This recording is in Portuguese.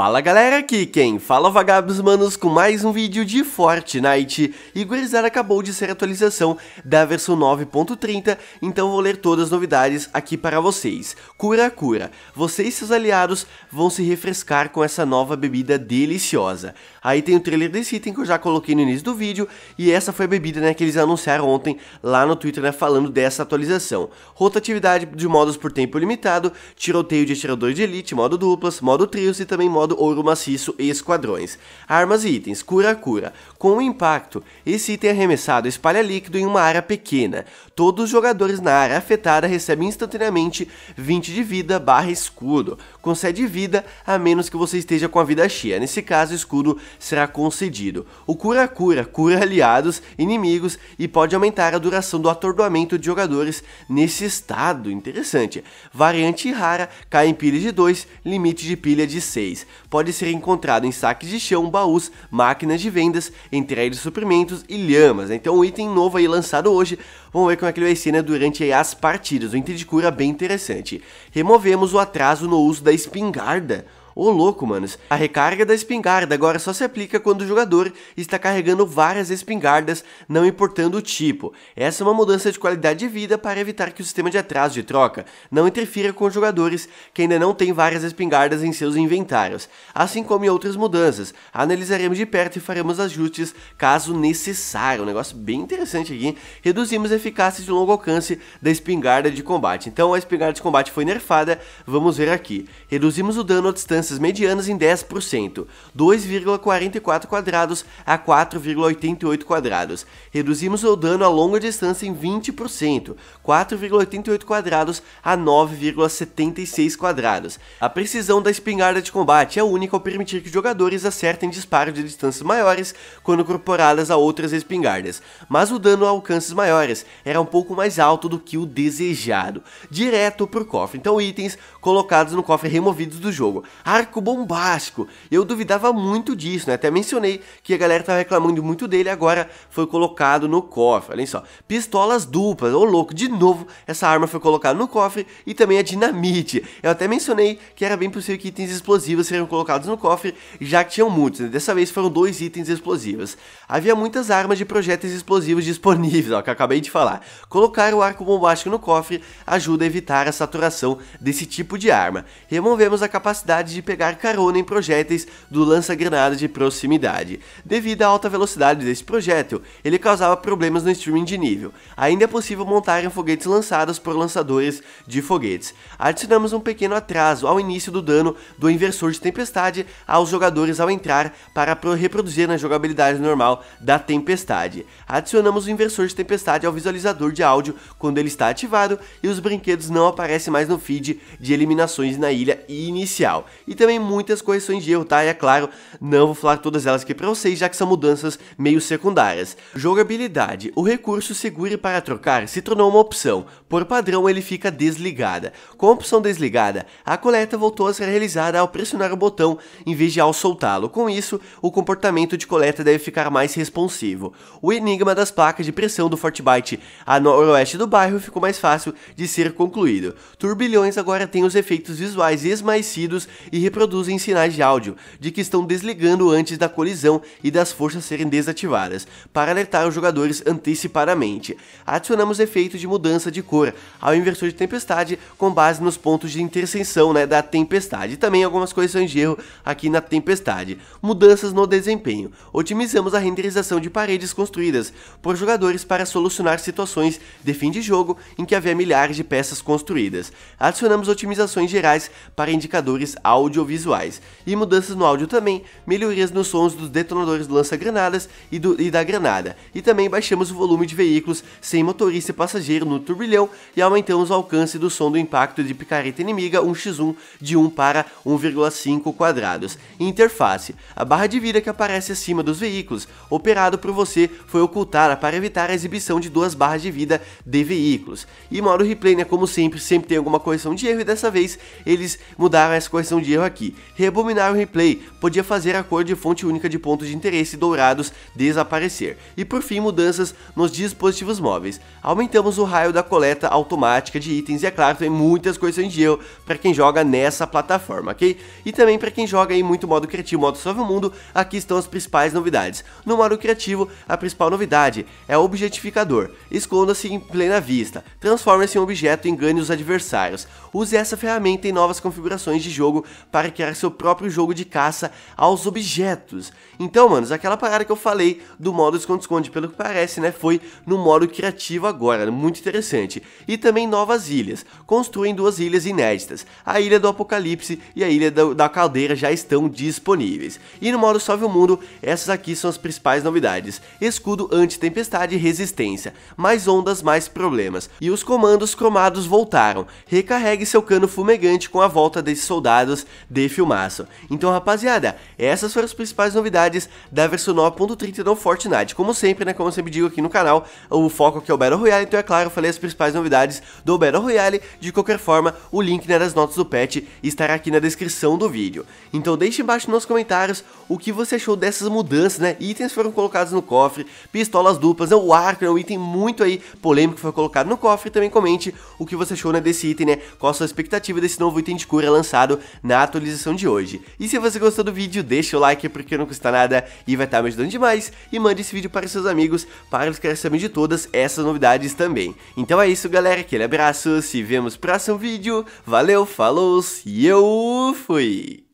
Fala galera, aqui quem fala é Vagabos Manos com mais um vídeo de Fortnite e Gurizada acabou de ser atualização da versão 9.30, então vou ler todas as novidades aqui para vocês. Cura cura, você e seus aliados vão se refrescar com essa nova bebida deliciosa. Aí tem o trailer desse item que eu já coloquei no início do vídeo e essa foi a bebida né, que eles anunciaram ontem lá no Twitter né, falando dessa atualização. Rotatividade de modos por tempo limitado, tiroteio de atirador de elite, modo duplas, modo trios e também modo modo ouro maciço e esquadrões. Armas e itens, cura cura. Com o impacto, esse item arremessado espalha líquido em uma área pequena. Todos os jogadores na área afetada recebem instantaneamente 20 de vida barra escudo. Concede vida a menos que você esteja com a vida cheia. Nesse caso, escudo será concedido. O cura cura cura aliados, inimigos e pode aumentar a duração do atordoamento de jogadores nesse estado. Interessante. Variante rara, cai em pilha de 2, limite de pilha de 6 pode ser encontrado em saques de chão, baús, máquinas de vendas, entrega de suprimentos e lhamas. Né? Então, um item novo aí lançado hoje. Vamos ver como é que ele vai ser né, durante as partidas. Um item de cura é bem interessante. Removemos o atraso no uso da espingarda. Ô oh, louco, manos. A recarga da espingarda agora só se aplica quando o jogador está carregando várias espingardas, não importando o tipo. Essa é uma mudança de qualidade de vida para evitar que o sistema de atraso de troca não interfira com os jogadores que ainda não têm várias espingardas em seus inventários. Assim como em outras mudanças, analisaremos de perto e faremos ajustes caso necessário. Um negócio bem interessante aqui. Reduzimos a eficácia de longo alcance da espingarda de combate. Então a espingarda de combate foi nerfada, vamos ver aqui. Reduzimos o dano à distância distâncias medianas em 10%, 2,44 quadrados a 4,88 quadrados. Reduzimos o dano a longa distância em 20%, 4,88 quadrados a 9,76 quadrados. A precisão da espingarda de combate é única ao permitir que jogadores acertem disparos de distâncias maiores quando incorporadas a outras espingardas, mas o dano a alcances maiores era um pouco mais alto do que o desejado, direto o cofre. Então itens colocados no cofre removidos do jogo arco bombástico. Eu duvidava muito disso, né? Até mencionei que a galera tava reclamando muito dele, agora foi colocado no cofre. Olha só, pistolas duplas, ô louco, de novo essa arma foi colocada no cofre e também a dinamite. Eu até mencionei que era bem possível que itens explosivos seriam colocados no cofre, já que tinham muitos, né? Dessa vez foram dois itens explosivos. Havia muitas armas de projéteis explosivos disponíveis, ó, que eu acabei de falar. Colocar o arco bombástico no cofre ajuda a evitar a saturação desse tipo de arma. Removemos a capacidade de de pegar carona em projéteis do lança-granada de proximidade. Devido à alta velocidade desse projétil, ele causava problemas no streaming de nível. Ainda é possível montar em foguetes lançados por lançadores de foguetes. Adicionamos um pequeno atraso ao início do dano do inversor de tempestade aos jogadores ao entrar para reproduzir na jogabilidade normal da tempestade. Adicionamos o inversor de tempestade ao visualizador de áudio quando ele está ativado e os brinquedos não aparecem mais no feed de eliminações na ilha inicial e também muitas correções de erro, tá? E é claro, não vou falar todas elas aqui pra vocês, já que são mudanças meio secundárias. Jogabilidade. O recurso segure para trocar se tornou uma opção. Por padrão, ele fica desligada. Com a opção desligada, a coleta voltou a ser realizada ao pressionar o botão em vez de ao soltá-lo. Com isso, o comportamento de coleta deve ficar mais responsivo. O enigma das placas de pressão do Fort Byte a noroeste do bairro ficou mais fácil de ser concluído. Turbilhões agora têm os efeitos visuais esmaecidos e reproduzem sinais de áudio de que estão desligando antes da colisão e das forças serem desativadas, para alertar os jogadores antecipadamente. Adicionamos efeito de mudança de cor ao inversor de tempestade com base nos pontos de interseção né, da tempestade. Também algumas correções de erro aqui na tempestade. Mudanças no desempenho. Otimizamos a renderização de paredes construídas por jogadores para solucionar situações de fim de jogo em que havia milhares de peças construídas. Adicionamos otimizações gerais para indicadores áudio audiovisuais. E mudanças no áudio também, melhorias nos sons dos detonadores do lança-granadas e, do, e da granada. E também baixamos o volume de veículos sem motorista e passageiro no turbilhão e aumentamos o alcance do som do impacto de picareta inimiga 1x1 de 1 para 1,5 quadrados. Interface. A barra de vida que aparece acima dos veículos, operado por você, foi ocultada para evitar a exibição de duas barras de vida de veículos. E modo replay, né, como sempre, sempre tem alguma correção de erro e dessa vez eles mudaram essa correção de erro aqui. Rebobinar o replay podia fazer a cor de fonte única de pontos de interesse dourados desaparecer. E por fim, mudanças nos dispositivos móveis. Aumentamos o raio da coleta automática de itens e é claro, tem muitas coisas de eu para quem joga nessa plataforma, ok? E também para quem joga em muito modo criativo, modo salve mundo, aqui estão as principais novidades. No modo criativo, a principal novidade é o objetificador. Esconda-se em plena vista, transforma-se em um objeto e engane os adversários. Use essa ferramenta em novas configurações de jogo para criar seu próprio jogo de caça aos objetos. Então, manos, aquela parada que eu falei do modo esconde-esconde, pelo que parece, né, foi no modo criativo agora, né, muito interessante. E também novas ilhas. Construem duas ilhas inéditas. A Ilha do Apocalipse e a Ilha do, da Caldeira já estão disponíveis. E no modo Salve o Mundo, essas aqui são as principais novidades. Escudo anti-tempestade e resistência. Mais ondas, mais problemas. E os comandos cromados voltaram. Recarregue seu cano fumegante com a volta desses soldados de filmaço. Então, rapaziada, essas foram as principais novidades da versão 9.30 do Fortnite. Como sempre, né, como eu sempre digo aqui no canal, o foco aqui é o Battle Royale, então é claro, eu falei as principais novidades do Battle Royale. De qualquer forma, o link né, das notas do patch estará aqui na descrição do vídeo. Então deixe embaixo nos comentários o que você achou dessas mudanças, né? Itens foram colocados no cofre, pistolas duplas, né? o arco, né? um item muito aí polêmico que foi colocado no cofre. Também comente o que você achou né, desse item, né? Qual a sua expectativa desse novo item de cura lançado na atualização de hoje. E se você gostou do vídeo, deixa o like porque não custa nada e vai estar tá me ajudando demais. E mande esse vídeo para seus amigos para eles querem saber de todas essas novidades também. Então é isso galera, aquele abraço, se vemos no próximo vídeo, valeu, falou e eu fui!